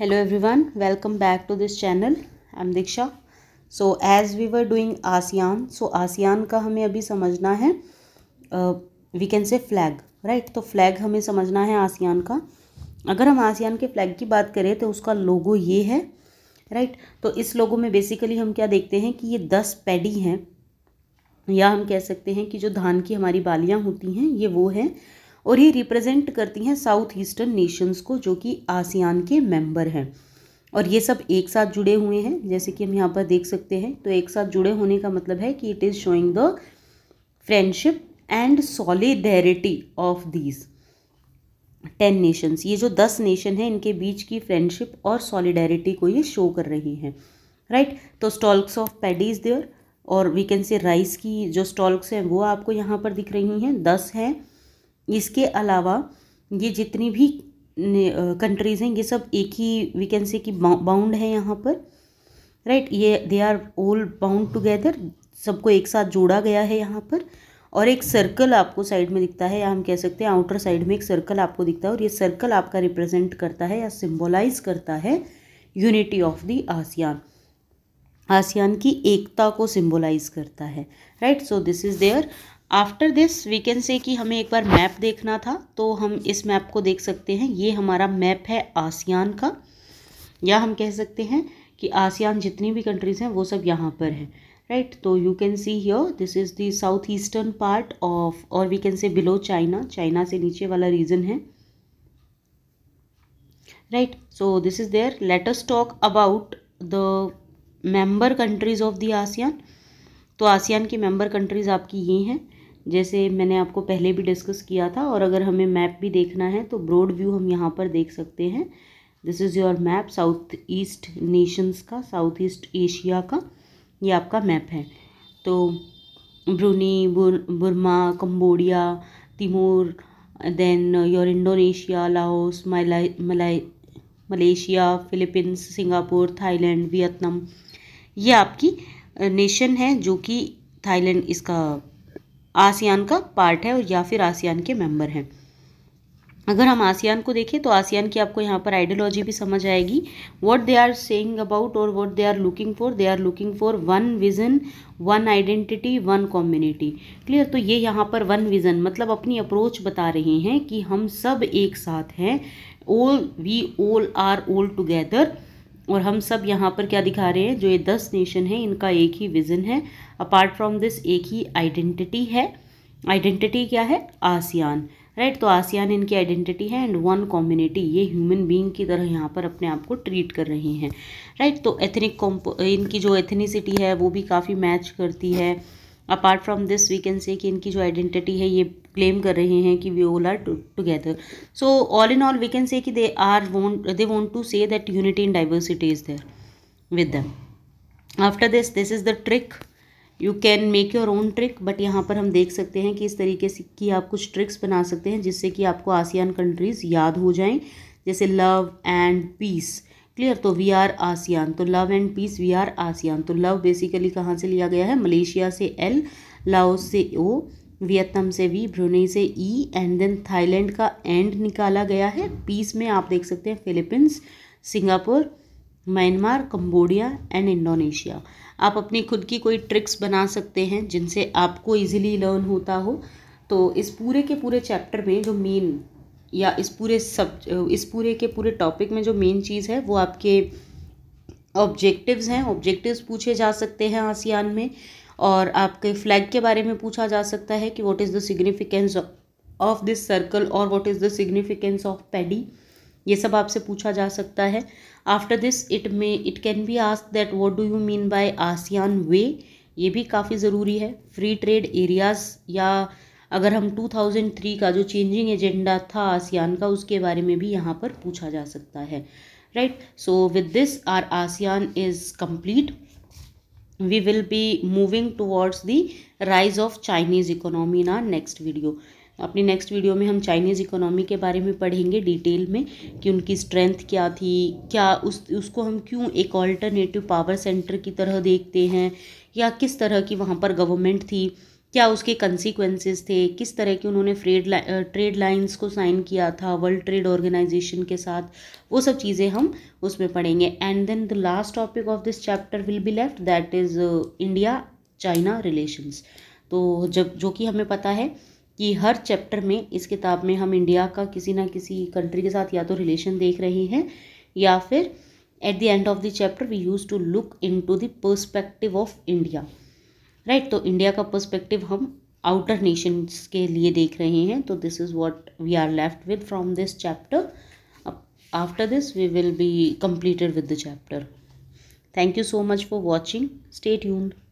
Hello everyone welcome back to this channel I am Diksha so as we were doing ASEAN so ASEAN का हमें अभी समझना है we can say flag right तो flag हमें समझना है आसियान का अगर हम आसियान के फ्लैग की बात करें तो उसका लोगो ये है राइट right? तो इस लोगो में बेसिकली हम क्या देखते हैं कि ये दस पैडी हैं या हम कह सकते हैं कि जो धान की हमारी बालियाँ होती हैं ये वो हैं और ये रिप्रेजेंट करती हैं साउथ ईस्टर्न नेशंस को जो कि आसियान के मेंबर हैं और ये सब एक साथ जुड़े हुए हैं जैसे कि हम यहाँ पर देख सकते हैं तो एक साथ जुड़े होने का मतलब है कि it is showing the friendship and solidarity of these ten nations ये जो दस नेशन हैं इनके बीच की फ्रेंडशिप और सॉलिडेरिटी को ये शो कर रही हैं राइट right? तो स्टॉल्स ऑफ पैडीज देअर और वी कैन से राइस की जो स्टॉल्स हैं वो आपको यहाँ पर दिख रही हैं दस हैं इसके अलावा ये जितनी भी कंट्रीज़ हैं ये सब एक ही वी कैन से बाउंड है यहाँ पर राइट ये they are all bound together सबको एक साथ जोड़ा गया है यहाँ पर और एक सर्कल आपको साइड में दिखता है या हम कह सकते हैं आउटर साइड में एक सर्कल आपको दिखता है और ये सर्कल आपका रिप्रेजेंट करता है या सिम्बोलाइज करता है unity of the ASEAN ASEAN की एकता को सिम्बोलाइज करता है right so this is there after this we can say कि हमें एक बार मैप देखना था तो हम इस मैप को देख सकते हैं ये हमारा मैप है आसियान का या हम कह सकते हैं कि आसियान जितनी भी कंट्रीज़ हैं वो सब यहाँ पर हैं राइट right? तो you can see here this is the south eastern part of और we can say below China China से नीचे वाला रीजन है right so this is there let's talk about the member countries of the ASEAN तो ASEAN की member countries आपकी ये हैं जैसे मैंने आपको पहले भी डिस्कस किया था और अगर हमें मैप भी देखना है तो ब्रॉड व्यू हम यहाँ पर देख सकते हैं this is your map south east nations का साउथ ईस्ट एशिया का ये आपका मैप है तो Brunei Burma Cambodia Timor then your Indonesia Laos Malay Malaysia Philippines Singapore Thailand Vietnam ये आपकी नेशन है जो कि थाईलैंड इसका आसियान का पार्ट है और या फिर आसियान के मेंबर हैं अगर हम आसियान को देखें तो आसियान की आपको यहाँ पर आइडियोलॉजी भी समझ आएगी what they are saying about और what they are looking for they are looking for one vision one identity one community clear तो ये यहाँ पर वन विजन मतलब अपनी अप्रोच बता रहे हैं कि हम सब एक साथ हैं ओल वी ओल आर ओल टुगेदर और हम सब यहाँ पर क्या दिखा रहे हैं जो ये दस नेशन हैं इनका एक ही विज़न है अपार्ट फ्रॉम दिस एक ही आइडेंटिटी है आइडेंटिटी क्या है आसियान राइट right? तो आसियान इनकी आइडेंटिटी है एंड वन कम्युनिटी ये ह्यूमन बीइंग की तरह यहाँ पर अपने आप को ट्रीट कर रहे हैं राइट right? तो एथनिक इनकी जो एथनिसिटी है वो भी काफ़ी मैच करती है apart from this we can say कि इनकी जो आइडेंटिटी है ये क्लेम कर रहे हैं कि we all are together so all in all we can say कि they are want they want to say that unity in diversity is there with them after this this is the trick you can make your own trick but यहाँ पर हम देख सकते हैं कि इस तरीके से कि आप कुछ ट्रिक्स बना सकते हैं जिससे कि आपको आसियान कंट्रीज़ याद हो जाएं जैसे लव एंड पीस क्लियर तो वी आर आसियान तो love and peace we are ASEAN तो लव बेसिकली कहाँ से लिया गया है मलेशिया से एल लाओस से ओ वियतनाम से वी ब्रुनेई से ई एंड देन थाईलैंड का एंड निकाला गया है पीस में आप देख सकते हैं Philippines Singapore Myanmar Cambodia and Indonesia आप अपनी खुद की कोई ट्रिक्स बना सकते हैं जिनसे आपको ईजिली लर्न होता हो तो इस पूरे के पूरे चैप्टर में जो मेन या इस पूरे सब इस पूरे के पूरे टॉपिक में जो मेन चीज़ है वो आपके ऑब्जेक्टिव्स हैं ऑब्जेक्टिव्स पूछे जा सकते हैं आसियान में और आपके फ्लैग के बारे में पूछा जा सकता है कि what is the significance of this circle और what is the significance of paddy ये सब आपसे पूछा जा सकता है after this it may it can be ask that what do you mean by ASEAN वे ये भी काफ़ी ज़रूरी है फ्री ट्रेड एरियाज़ या अगर हम 2003 का जो चेंजिंग एजेंडा था आसियान का उसके बारे में भी यहाँ पर पूछा जा सकता है right so with this our ASEAN is complete we will be moving towards the rise of Chinese economy in our next video अपनी नेक्स्ट वीडियो में हम चाइनीज़ इकोनॉमी के बारे में पढ़ेंगे डिटेल में कि उनकी स्ट्रेंथ क्या थी क्या उस उसको हम क्यों एक ऑल्टरनेटिव पावर सेंटर की तरह देखते हैं या किस तरह की वहाँ पर गवर्नमेंट थी क्या उसके कंसिक्वेंसेज थे किस तरह की उन्होंने फ्रेड लाइ ट्रेड लाइन्स को साइन किया था वर्ल्ड ट्रेड ऑर्गेनाइजेशन के साथ वो सब चीज़ें हम उसमें पढ़ेंगे and then the last topic of this chapter will be left that is India China relations तो जब जो कि हमें पता है कि हर चैप्टर में इस किताब में हम इंडिया का किसी ना किसी कंट्री के साथ या तो रिलेशन देख रहे हैं या फिर at the end of the chapter we use to look in to the of India right तो इंडिया का पर्सपेक्टिव हम आउटर नेशंस के लिए देख रहे हैं तो this is what we are left with from this chapter after this we will be completed with the chapter thank you so much for watching stay यून्ड